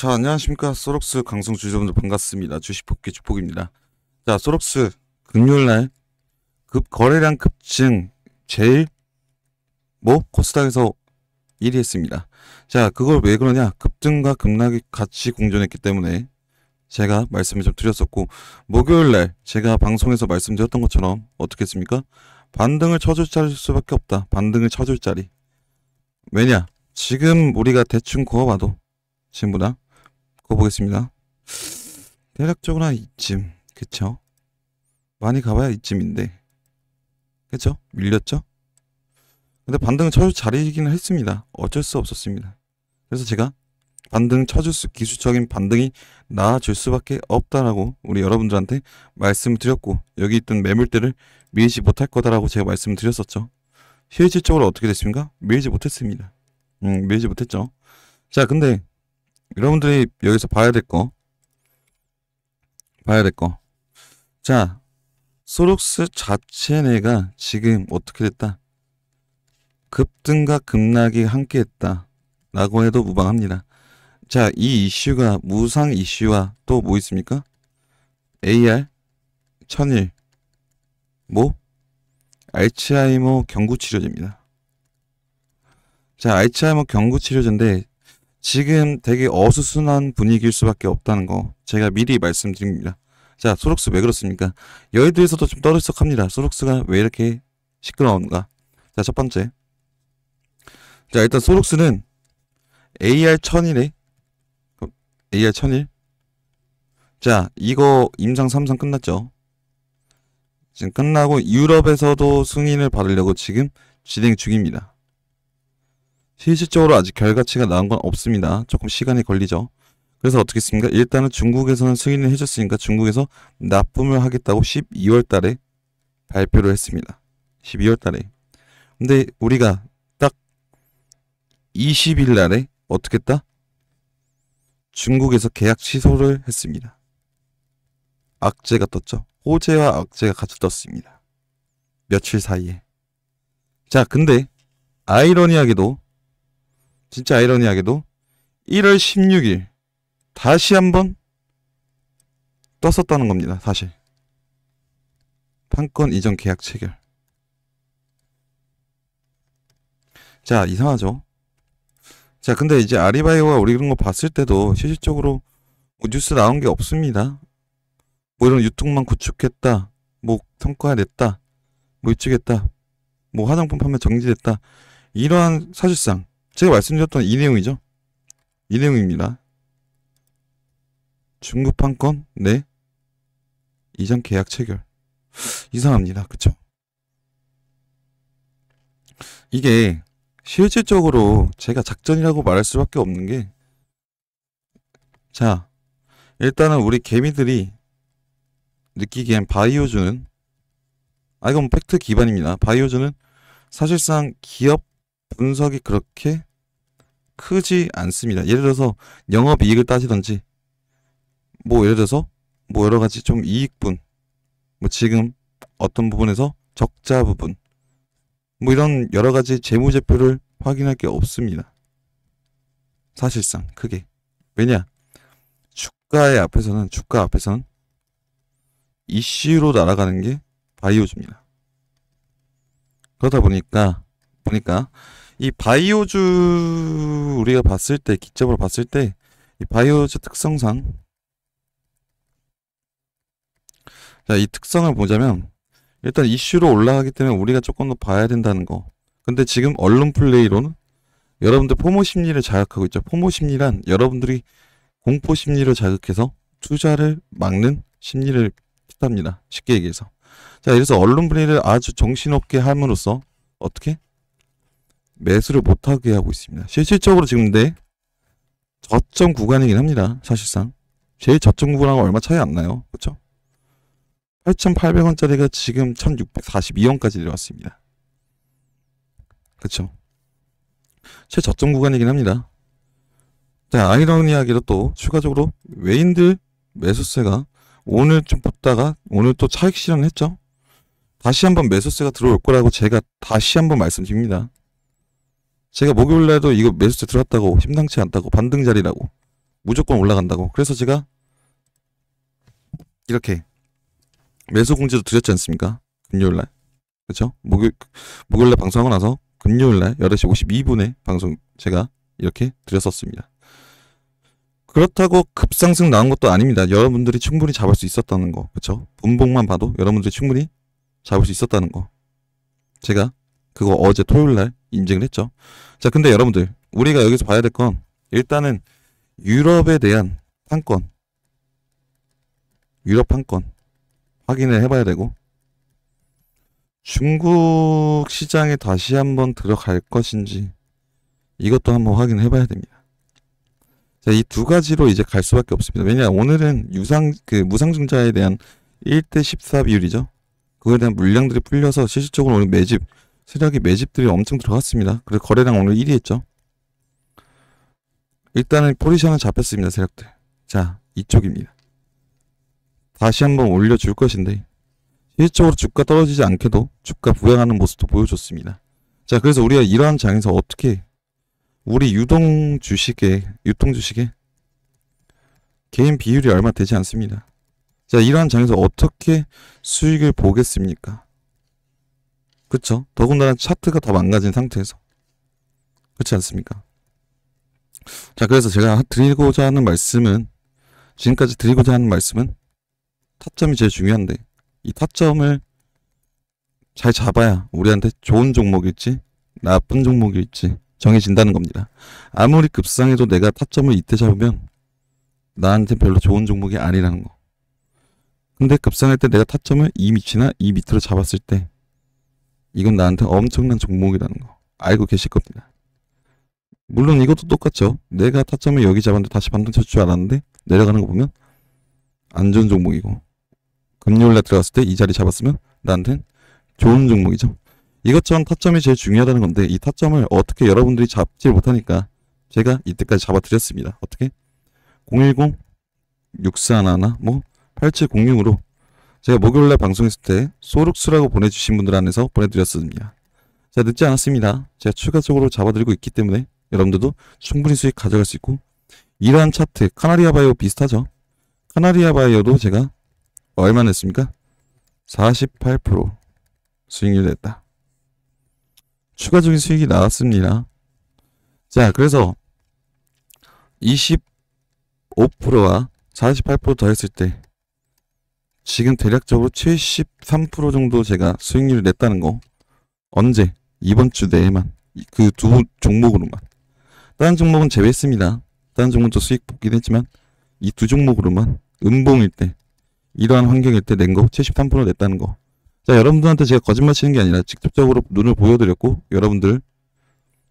자, 안녕하십니까. 소록스 강성주 주분들 반갑습니다. 주식 복귀 축복입니다 자, 소록스 금요일날 급 거래량 급증 제일 뭐 코스닥에서 1위 했습니다. 자, 그걸 왜 그러냐? 급등과 급락이 같이 공존했기 때문에 제가 말씀을 좀 드렸었고 목요일날 제가 방송에서 말씀드렸던 것처럼 어떻게 했습니까? 반등을 쳐줄 자리 수밖에 없다. 반등을 쳐줄 자리. 왜냐? 지금 우리가 대충 구워봐도 지금보다 그거 보겠습니다. 대략적으로 한 이쯤. 그쵸? 많이 가봐야 이쯤인데. 그쵸? 밀렸죠? 근데 반등 쳐줄 자리이기는 했습니다. 어쩔 수 없었습니다. 그래서 제가 반등 쳐줄 수, 기술적인 반등이 나아질 수밖에 없다라고 우리 여러분들한테 말씀드렸고, 여기 있던 매물대를 밀지 못할 거다라고 제가 말씀드렸었죠. 실질적으로 어떻게 됐습니까? 밀지 못했습니다. 음, 밀지 못했죠. 자, 근데 여러분들이 여기서 봐야 될 거. 봐야 될 거. 자, 소록스 자체 내가 지금 어떻게 됐다? 급등과 급락이 함께했다. 라고 해도 무방합니다. 자, 이 이슈가 무상 이슈와 또 뭐 있습니까? AR, 천일, 뭐? 알츠하이머 경구치료제입니다. 자, 알츠하이머 경구치료제인데 지금 되게 어수선한 분위기일 수밖에 없다는 거 제가 미리 말씀드립니다. 자, 소록스 왜 그렇습니까? 여의도에서도 좀 떠들썩합니다. 소록스가 왜 이렇게 시끄러운가? 자, 첫 번째. 자, 일단 소록스는 AR1000이래. AR1000일. 자, 이거 임상 3상 끝났죠? 지금 끝나고 유럽에서도 승인을 받으려고 지금 진행 중입니다. 실질적으로 아직 결과치가 나온 건 없습니다. 조금 시간이 걸리죠. 그래서 어떻게 했습니까? 일단은 중국에서는 승인을 해줬으니까 중국에서 납품을 하겠다고 12월 달에 발표를 했습니다. 12월 달에. 근데 우리가 딱 20일 날에 어떻게 했다? 중국에서 계약 취소를 했습니다. 악재가 떴죠. 호재와 악재가 같이 떴습니다. 며칠 사이에. 자, 근데 아이러니하게도 진짜 아이러니하게도 1월 16일 다시 한번 떴었다는 겁니다. 사실 판권 이전 계약 체결. 자 이상하죠. 자 근데 이제 아리바이오가 우리 그런 거 봤을 때도 실질적으로 뭐 뉴스 나온 게 없습니다. 뭐 이런 유통만 구축했다, 뭐 성과 냈다, 뭐 입증했다, 뭐 화장품 판매 정지됐다 이러한 사실상 제가 말씀드렸던 이 내용이죠. 이 내용입니다. 중급한 건 네. 이전 계약 체결. 이상합니다. 그쵸? 이게 실질적으로 제가 작전이라고 말할 수밖에 없는 게 자, 일단은 우리 개미들이 느끼기엔 바이오주는 아 이건 팩트 기반입니다. 바이오주는 사실상 기업 분석이 그렇게 크지 않습니다. 예를 들어서 영업이익을 따지던지 뭐 예를 들어서 뭐 여러 가지 좀 이익분 뭐 지금 어떤 부분에서 적자 부분 뭐 이런 여러 가지 재무제표를 확인할 게 없습니다. 사실상 크게 왜냐 주가의 앞에서는 주가 앞에서는 이슈로 날아가는 게 바이오즈입니다. 그러다 보니까 보니까 이 바이오주 우리가 봤을 때 기점으로 봤을 때 이 바이오주 특성상 자, 이 특성을 보자면 일단 이슈로 올라가기 때문에 우리가 조금 더 봐야 된다는 거. 근데 지금 언론 플레이로는 여러분들 포모 심리를 자극하고 있죠. 포모 심리란 여러분들이 공포 심리를 자극해서 투자를 막는 심리를 뜻합니다. 쉽게 얘기해서. 자, 그래서 언론 플레이를 아주 정신없게 함으로써 어떻게 매수를 못하게 하고 있습니다. 실질적으로 지금 근데 네 저점 구간이긴 합니다. 사실상. 제일 저점 구간하고 얼마 차이 안 나요. 그렇 8,800원짜리가 지금 1,642원까지 내려왔습니다. 그쵸 최저점 구간이긴 합니다. 자, 아이러니하게도 또 추가적으로 외인들 매수세가 오늘 좀 뽑다가 오늘 또 차익 실현했죠? 다시 한번 매수세가 들어올 거라고 제가 다시 한번 말씀드립니다. 제가 목요일날도 이거 매수세 들어왔다고 심상치 않다고 반등 자리라고 무조건 올라간다고 그래서 제가 이렇게 매수 공지도 드렸지 않습니까? 금요일날 그렇죠? 목요 목요일날 방송하고 나서 금요일날 8시 52분에 방송 제가 이렇게 드렸었습니다. 그렇다고 급상승 나온 것도 아닙니다. 여러분들이 충분히 잡을 수 있었다는 거. 그렇죠? 분봉만 봐도 여러분들이 충분히 잡을 수 있었다는 거. 제가 그거 어제 토요일 날 인증을 했죠. 자, 근데 여러분들 우리가 여기서 봐야 될 건 일단은 유럽에 대한 판권, 유럽 판권 확인을 해봐야 되고 중국 시장에 다시 한번 들어갈 것인지 이것도 한번 확인해 을 봐야 됩니다. 자, 이 두 가지로 이제 갈 수밖에 없습니다. 왜냐, 오늘은 유상, 그, 무상증자에 대한 1대 14 비율이죠. 그거에 대한 물량들이 풀려서 실질적으로 오늘 매집 세력이 매집들이 엄청 들어갔습니다. 그래서 거래량 오늘 1위 했죠. 일단은 포지션은 잡혔습니다. 세력들. 자 이쪽입니다. 다시 한번 올려줄 것인데 실적으로 주가 떨어지지 않게도 주가 부양하는 모습도 보여줬습니다. 자 그래서 우리가 이러한 장에서 어떻게 우리 유동 주식에 유통 주식에 개인 비율이 얼마 되지 않습니다. 자 이러한 장에서 어떻게 수익을 보겠습니까? 그쵸 더군다나 차트가 더 망가진 상태에서 그렇지 않습니까? 자, 그래서 제가 드리고자 하는 말씀은 지금까지 드리고자 하는 말씀은 타점이 제일 중요한데 이 타점을 잘 잡아야 우리한테 좋은 종목일지 나쁜 종목일지 정해진다는 겁니다. 아무리 급상해도 내가 타점을 이때 잡으면 나한테 별로 좋은 종목이 아니라는 거. 근데 급상할 때 내가 타점을 이 밑이나 이 밑으로 잡았을 때 이건 나한테 엄청난 종목이라는 거 알고 계실 겁니다. 물론 이것도 똑같죠. 내가 타점을 여기 잡았는데 다시 반등 칠줄 알았는데 내려가는 거 보면 안 좋은 종목이고 금요일날 들어갔을 때 이 자리 잡았으면 나한텐 좋은 종목이죠. 이것처럼 타점이 제일 중요하다는 건데 이 타점을 어떻게 여러분들이 잡지 못하니까 제가 이때까지 잡아드렸습니다. 어떻게? 010 6 4 1 1뭐 8706으로 제가 목요일날 방송했을 때소룩스라고 보내주신 분들 안에서 보내드렸습니다. 제가 늦지 않았습니다. 제가 추가적으로 잡아드리고 있기 때문에 여러분들도 충분히 수익 가져갈 수 있고 이러한 차트 카나리아 바이오 비슷하죠. 카나리아 바이오도 제가 얼마 냈습니까? 48% 수익률 냈다. 추가적인 수익이 나왔습니다. 자 그래서 25%와 48% 더했을 때 지금 대략적으로 73% 정도 제가 수익률을 냈다는 거 언제? 이번 주 내에만 그 두 종목으로만 다른 종목은 제외했습니다. 다른 종목은 수익 보긴 했지만 이 두 종목으로만 음봉일 때 이러한 환경일 때 낸 거 73% 냈다는 거. 자 여러분들한테 제가 거짓말 치는 게 아니라 직접적으로 눈을 보여드렸고 여러분들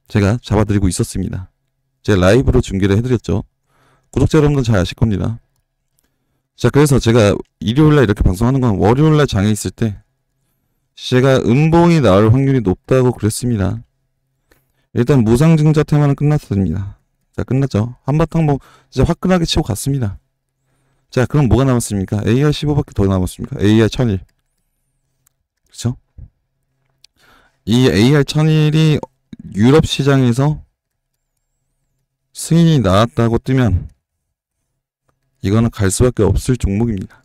제가 잡아드리고 있었습니다. 제 라이브로 중계를 해드렸죠. 구독자 여러분들 잘 아실 겁니다. 자, 그래서 제가 일요일날 이렇게 방송하는 건 월요일날 장에 있을 때 제가 음봉이 나올 확률이 높다고 그랬습니다. 일단 무상증자 테마는 끝났습니다. 자, 끝났죠. 한바탕 뭐 진짜 화끈하게 치고 갔습니다. 자, 그럼 뭐가 남았습니까? AR 15밖에 더 남았습니까? AR 1 0 0 0 그쵸? 이 AR 1 0 0 0이 유럽 시장에서 승인이 나왔다고 뜨면 이거는 갈 수밖에 없을 종목입니다.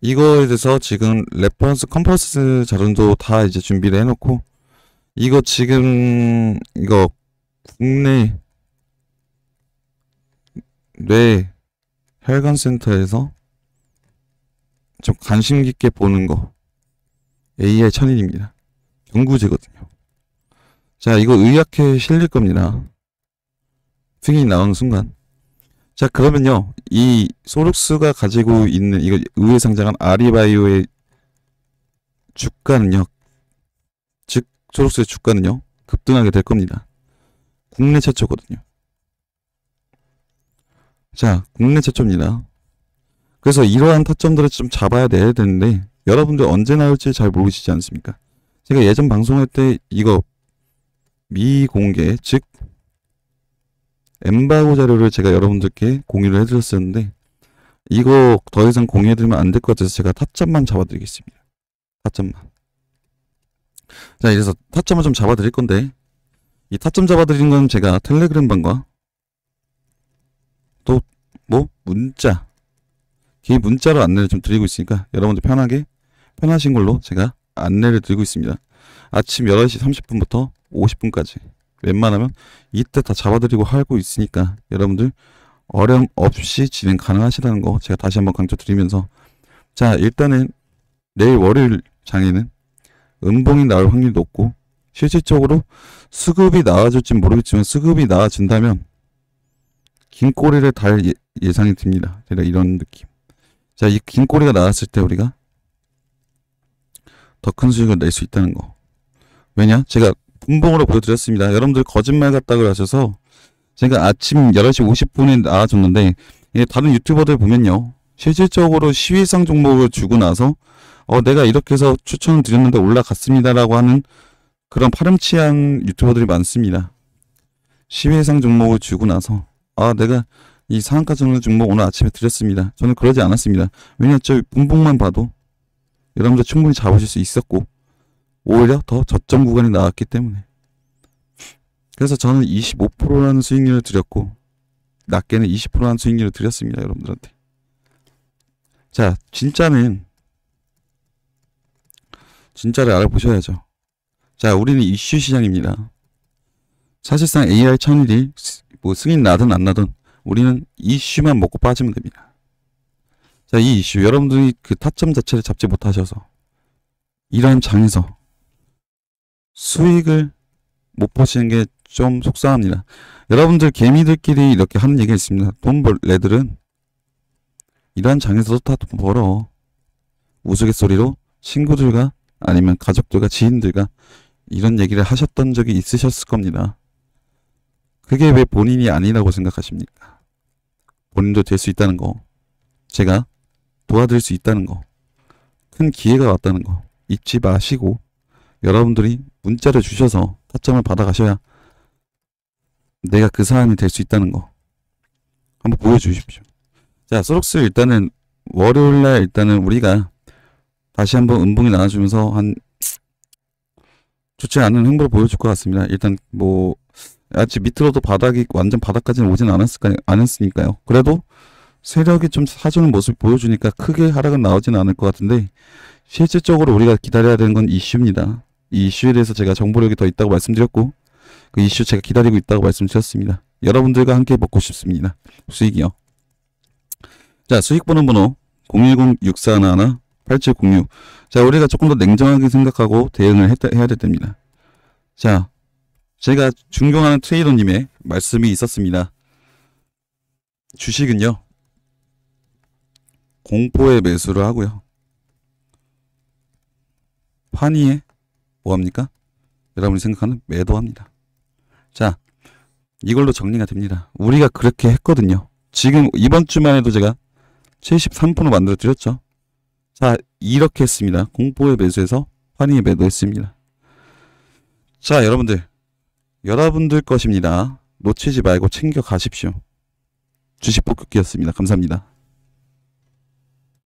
이거에 대해서 지금 레퍼런스 컴퍼스 자료도 다 이제 준비를 해놓고 이거 지금 이거 국내 뇌 혈관센터에서 좀 관심 깊게 보는 거 AI 천인입니다. 연구제거든요. 자 이거 의학회 실릴 겁니다. 승인이 나오는 순간 자 그러면요 이 소룩스가 가지고 있는 이거 의외 상장한 아리바이오의 주가는요 즉 소룩스의 주가는요 급등하게 될 겁니다 국내 최초거든요 자 국내 최초입니다 그래서 이러한 타점들을 좀 잡아야 돼야 되는데 여러분들 언제 나올지 잘 모르시지 않습니까 제가 예전 방송할 때 이거 미공개 즉 엠바고 자료를 제가 여러분들께 공유를 해드렸었는데 이거 더 이상 공유해드리면 안 될 것 같아서 제가 타점만 잡아드리겠습니다. 타점만. 자 이래서 타점을 좀 잡아드릴 건데 이 타점 잡아드리는 건 제가 텔레그램 방과 또 뭐 문자 이 문자로 안내를 좀 드리고 있으니까 여러분들 편하게 편하신 걸로 제가 안내를 드리고 있습니다. 아침 11시 30분부터 50분까지 웬만하면 이때 다 잡아드리고 하고 있으니까 여러분들 어려움 없이 진행 가능하시다는 거 제가 다시 한번 강조드리면서 자 일단은 내일 월요일 장에는 음봉이 나올 확률이 높고 실질적으로 수급이 나아질지 모르겠지만 수급이 나아진다면긴 꼬리를 달 예, 상이 듭니다. 제가 이런 느낌. 자, 이 긴 꼬리가 나왔을 때 우리가 더 큰 수익을 낼 수 있다는 거. 왜냐? 제가 운봉으로 보여드렸습니다. 여러분들 거짓말 같다고 하셔서 제가 아침 11시 50분에 나와줬는데 예, 다른 유튜버들 보면요. 실질적으로 시위상 종목을 주고 나서 어, 내가 이렇게 해서 추천을 드렸는데 올라갔습니다라고 하는 그런 파렴치한 유튜버들이 많습니다. 시회상 종목을 주고 나서 아 내가 이 상한가 전환 종목 오늘 아침에 드렸습니다. 저는 그러지 않았습니다. 왜냐 저 분봉만 봐도 여러분들 충분히 잡으실 수 있었고 오히려 더 저점 구간이 나왔기 때문에 그래서 저는 25%라는 수익률을 드렸고 낮게는 20%라는 수익률을 드렸습니다 여러분들한테 자 진짜는 진짜를 알아보셔야죠 자 우리는 이슈 시장입니다 사실상 AI 천일이 뭐 승인 나든 안 나든 우리는 이슈만 먹고 빠지면 됩니다 자 이 이슈 여러분들이 그 타점 자체를 잡지 못하셔서 이런 장에서 수익을 못 보시는 게 좀 속상합니다. 여러분들 개미들끼리 이렇게 하는 얘기가 있습니다. 돈 벌, 레들은 이러한 장에서도 다 돈 벌어. 우스갯소리로 친구들과 아니면 가족들과 지인들과 이런 얘기를 하셨던 적이 있으셨을 겁니다. 그게 왜 본인이 아니라고 생각하십니까? 본인도 될 수 있다는 거, 제가 도와드릴 수 있다는 거, 큰 기회가 왔다는 거 잊지 마시고 여러분들이 문자를 주셔서 타점을 받아가셔야 내가 그 사람이 될 수 있다는 거 한번 보여주십시오. 자, 소록스 일단은 월요일날 일단은 우리가 다시 한번 은봉이 나눠주면서 한 좋지 않은 행보를 보여줄 것 같습니다. 일단 뭐 아직 밑으로도 바닥이 완전 바닥까지는 오진 않았을까 안했으니까요 그래도 세력이 좀 사주는 모습 보여주니까 크게 하락은 나오진 않을 것 같은데 실질적으로 우리가 기다려야 되는 건 이슈입니다. 이 이슈에 대해서 제가 정보력이 더 있다고 말씀드렸고 그 이슈 제가 기다리고 있다고 말씀드렸습니다. 여러분들과 함께 먹고 싶습니다. 수익이요. 자 수익 번호 번호 010-6411-8706 자 우리가 조금 더 냉정하게 생각하고 대응을 했다, 해야 될 때입니다. 자 제가 존경하는 트레이더님의 말씀이 있었습니다. 주식은요 공포의 매수를 하고요. 환희에 뭐합니까? 여러분이 생각하는 매도합니다. 자, 이걸로 정리가 됩니다. 우리가 그렇게 했거든요. 지금 이번 주만 해도 제가 73% 만들어 드렸죠. 자, 이렇게 했습니다. 공포의 매수에서 환희의 매도했습니다. 자, 여러분들. 여러분들 것입니다. 놓치지 말고 챙겨 가십시오. 주식 복격기였습니다 감사합니다.